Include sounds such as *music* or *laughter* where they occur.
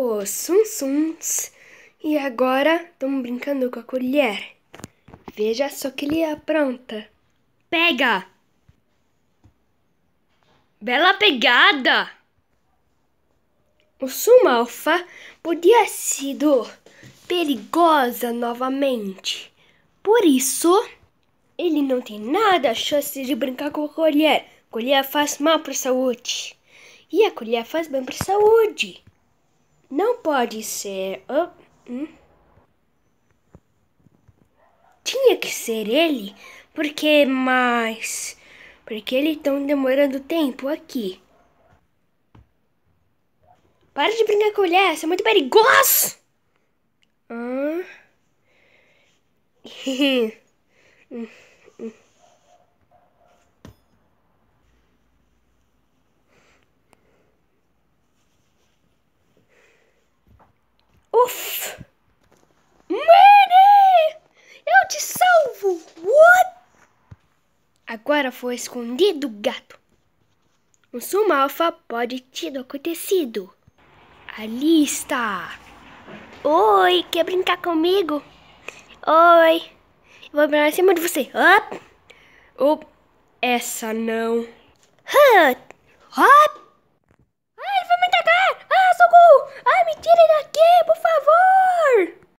os sunsuns e agora estão brincando com a colher. Veja só que ele apronta. Pega! Bela pegada! O Sumalfa podia sido perigosa novamente. Por isso, ele não tem nada a chance de brincar com a colher. Colher faz mal para a saúde. E a colher faz bem para a saúde. Não pode ser. Oh, hum. Tinha que ser ele? Porque mais. Porque eles estão demorando tempo aqui. Para de brincar com mulher, isso é muito perigoso! Ah. *laughs* Agora foi escondido o gato. Um sumo alfa pode ter acontecido. Ali está. Oi, quer brincar comigo? Oi. Eu vou brincar em cima de você. Up. Up. Essa não. Hut. Hop.